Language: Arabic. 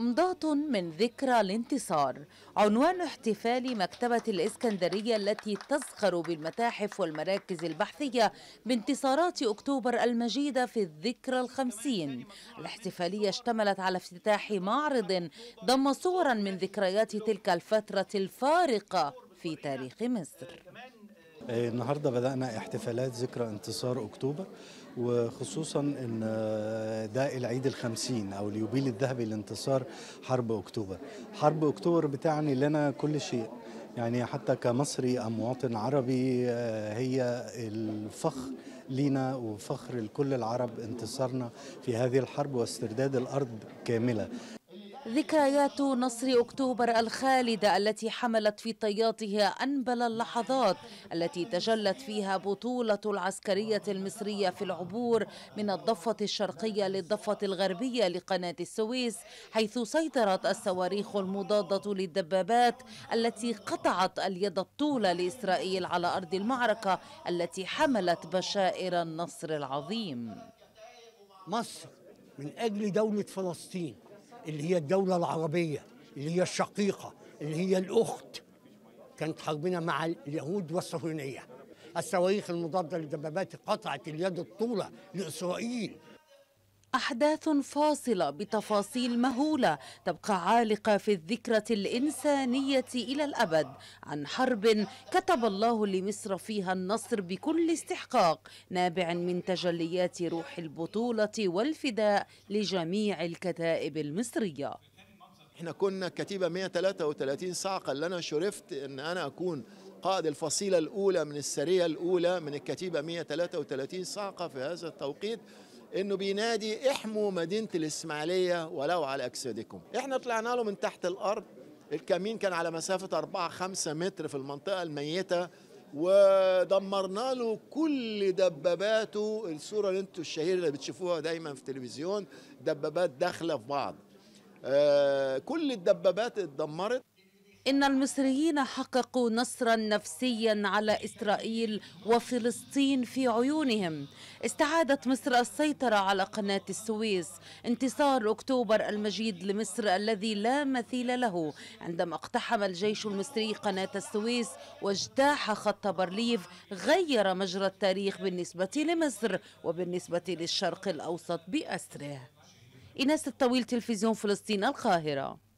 رمضات من ذكرى الانتصار عنوان احتفال مكتبة الإسكندرية التي تزخر بالمتاحف والمراكز البحثية بانتصارات أكتوبر المجيدة في الذكرى الخمسين الاحتفالية اشتملت على افتتاح معرض ضم صورا من ذكريات تلك الفترة الفارقة في تاريخ مصر آه، النهارده بدأنا احتفالات ذكرى انتصار أكتوبر وخصوصا ان آه، ده العيد الخمسين او اليوبيل الذهبي لانتصار حرب اكتوبر حرب اكتوبر بتعني لنا كل شيء يعني حتى كمصري أم مواطن عربي آه، هي الفخر لينا وفخر لكل العرب انتصارنا في هذه الحرب واسترداد الأرض كاملة ذكريات نصر أكتوبر الخالدة التي حملت في طياتها أنبل اللحظات التي تجلت فيها بطولة العسكرية المصرية في العبور من الضفة الشرقية للضفة الغربية لقناة السويس حيث سيطرت الصواريخ المضادة للدبابات التي قطعت اليد الطول لإسرائيل على أرض المعركة التي حملت بشائر النصر العظيم مصر من أجل دولة فلسطين اللي هي الدولة العربية اللي هي الشقيقة اللي هي الأخت كانت حربنا مع اليهود والصهيونية الصواريخ المضادة للدبابات قطعت اليد الطولة لإسرائيل أحداث فاصلة بتفاصيل مهولة تبقى عالقة في الذكرى الإنسانية إلى الأبد عن حرب كتب الله لمصر فيها النصر بكل استحقاق نابع من تجليات روح البطولة والفداء لجميع الكتائب المصرية احنا كنا كتيبة 133 صعقه اللي أنا شرفت أن أنا أكون قائد الفصيلة الأولى من السرية الأولى من الكتيبة 133 صعقه في هذا التوقيت انه بينادي احموا مدينه الاسماعيليه ولو على اجسادكم احنا طلعنا له من تحت الارض الكمين كان على مسافه 4 5 متر في المنطقه الميته ودمرنا له كل دباباته الصوره اللي انتم الشهيره اللي بتشوفوها دايما في التلفزيون دبابات داخله في بعض آه، كل الدبابات اتدمرت إن المصريين حققوا نصرا نفسيا على إسرائيل وفلسطين في عيونهم استعادت مصر السيطرة على قناة السويس انتصار أكتوبر المجيد لمصر الذي لا مثيل له عندما اقتحم الجيش المصري قناة السويس واجتاح خط برليف غير مجرى التاريخ بالنسبة لمصر وبالنسبة للشرق الأوسط بأسره إناس الطويل تلفزيون فلسطين القاهرة